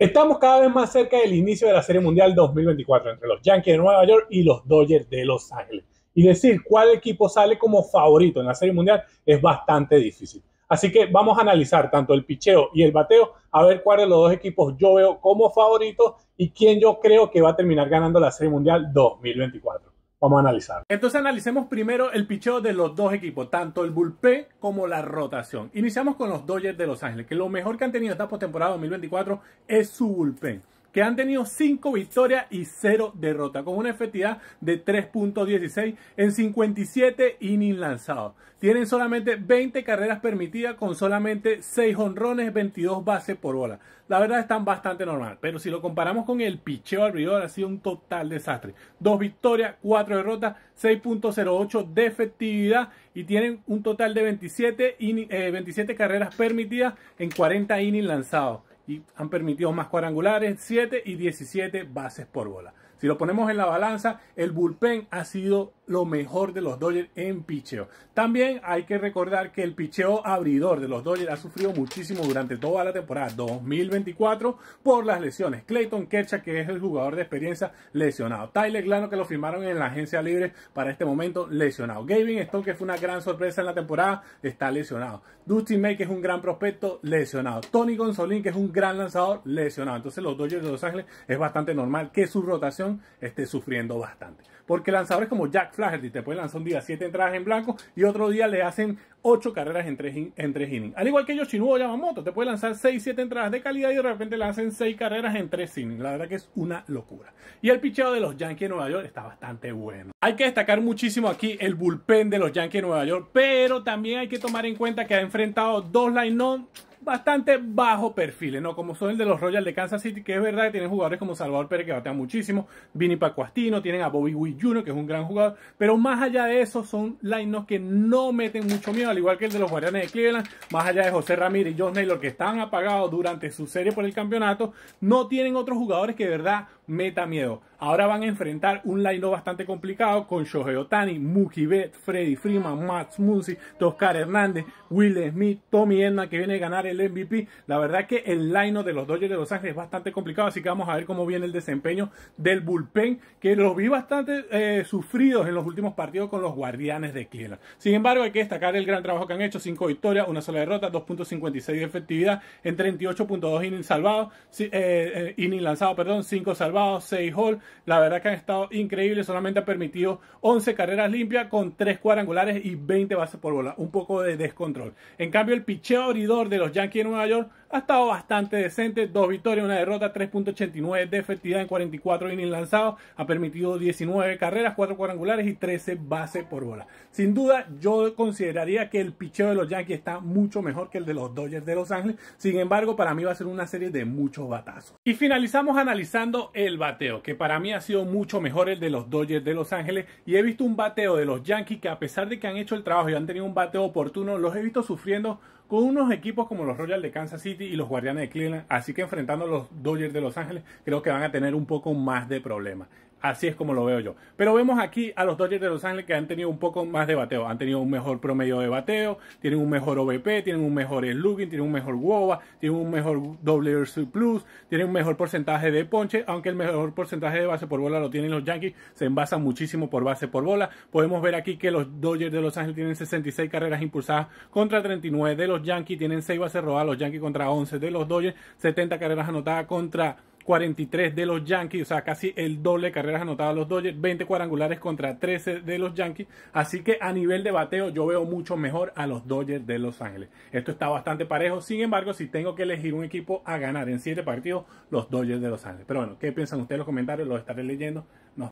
Estamos cada vez más cerca del inicio de la Serie Mundial 2024 entre los Yankees de Nueva York y los Dodgers de Los Ángeles. Y decir cuál equipo sale como favorito en la Serie Mundial es bastante difícil. Así que vamos a analizar tanto el picheo y el bateo, a ver cuál de los dos equipos yo veo como favoritos y quién yo creo que va a terminar ganando la Serie Mundial 2024. Vamos a analizar. Entonces analicemos primero el picheo de los dos equipos, tanto el bullpen como la rotación. Iniciamos con los Dodgers de Los Ángeles, que lo mejor que han tenido esta postemporada 2024 es su bullpen han tenido 5 victorias y 0 derrotas, con una efectividad de 3.16 en 57 innings lanzados. Tienen solamente 20 carreras permitidas con solamente 6 honrones, 22 bases por bola. La verdad están bastante normal, pero si lo comparamos con el picheo alrededor ha sido un total desastre. 2 victorias, 4 derrotas, 6.08 de efectividad y tienen un total de 27, 27 eh, carreras permitidas en 40 innings lanzados y han permitido más cuadrangulares, 7 y 17 bases por bola. Si lo ponemos en la balanza, el bullpen ha sido lo mejor de los Dodgers en picheo. También hay que recordar que el picheo abridor de los Dodgers ha sufrido muchísimo durante toda la temporada 2024 por las lesiones. Clayton Kershaw, que es el jugador de experiencia, lesionado. Tyler Glano, que lo firmaron en la agencia libre para este momento, lesionado. Gavin Stone, que fue una gran sorpresa en la temporada, está lesionado. Dusty May, que es un gran prospecto, lesionado. Tony Gonzolín, que es un gran lanzador, lesionado. Entonces los Dodgers de Los Ángeles es bastante normal que su rotación esté sufriendo bastante. Porque lanzadores como Jack y te puede lanzar un día 7 entradas en blanco y otro día le hacen 8 carreras en 3 en innings. Al igual que Yoshinobu Yamamoto, te puede lanzar 6, 7 entradas de calidad y de repente le hacen 6 carreras en 3 innings. La verdad que es una locura. Y el picheo de los Yankees de Nueva York está bastante bueno. Hay que destacar muchísimo aquí el bullpen de los Yankees de Nueva York, pero también hay que tomar en cuenta que ha enfrentado dos line bastante bajo perfil, ¿no? Como son el de los Royals de Kansas City, que es verdad que tienen jugadores como Salvador Pérez que batea muchísimo, Vinny Pacuastino, tienen a Bobby Witt Jr., que es un gran jugador, pero más allá de eso son line-ups que no meten mucho miedo, al igual que el de los Guardianes de Cleveland, más allá de José Ramírez y John Naylor, que están apagados durante su serie por el campeonato, no tienen otros jugadores que de verdad meta miedo. Ahora van a enfrentar un line-up bastante complicado con Shohei Otani, Muki Betts, Freddy Freeman, Max Muncy, Toscar Hernández, Will Smith, Tommy Edna, que viene a ganar el MVP. La verdad que el line de los Dodgers de Los Ángeles es bastante complicado, así que vamos a ver cómo viene el desempeño del bullpen, que los vi bastante sufrido eh, sufridos en los últimos partidos con los guardianes de Cleveland. Sin embargo, hay que destacar el gran trabajo que han hecho, 5 victorias, una sola derrota, 2.56 de efectividad en 38.2 innings salvados, eh, eh, innings lanzados, perdón, 5 salvados, 6 hall. La verdad que han estado increíbles, solamente ha permitido 11 carreras limpias con 3 cuadrangulares y 20 bases por bola, un poco de descontrol. En cambio, el picheo oridor de los Yankees aquí en Nueva York ha estado bastante decente. Dos victorias, una derrota, 3.89 de efectividad en 44 innings lanzados. Ha permitido 19 carreras, 4 cuadrangulares y 13 bases por bola. Sin duda, yo consideraría que el picheo de los Yankees está mucho mejor que el de los Dodgers de Los Ángeles. Sin embargo, para mí va a ser una serie de muchos batazos. Y finalizamos analizando el bateo, que para mí ha sido mucho mejor el de los Dodgers de Los Ángeles. Y he visto un bateo de los Yankees que a pesar de que han hecho el trabajo y han tenido un bateo oportuno, los he visto sufriendo con unos equipos como los Royals de Kansas City y los Guardianes de Cleveland, así que enfrentando a los Dodgers de Los Ángeles, creo que van a tener un poco más de problemas. Así es como lo veo yo. Pero vemos aquí a los Dodgers de Los Ángeles que han tenido un poco más de bateo. Han tenido un mejor promedio de bateo, tienen un mejor OVP. tienen un mejor slugging, tienen un mejor WOBA, tienen un mejor WRC Plus, tienen un mejor porcentaje de ponche, aunque el mejor porcentaje de base por bola lo tienen los Yankees. Se envasan muchísimo por base por bola. Podemos ver aquí que los Dodgers de Los Ángeles tienen 66 carreras impulsadas contra 39 de los Yankees. Tienen 6 bases robadas los Yankees contra 11 de los Dodgers. 70 carreras anotadas contra... 43 de los Yankees, o sea, casi el doble de carreras anotadas los Dodgers, 20 cuadrangulares contra 13 de los Yankees. Así que a nivel de bateo yo veo mucho mejor a los Dodgers de Los Ángeles. Esto está bastante parejo, sin embargo, si tengo que elegir un equipo a ganar en 7 partidos, los Dodgers de Los Ángeles. Pero bueno, ¿qué piensan ustedes en los comentarios? Los estaré leyendo. Nos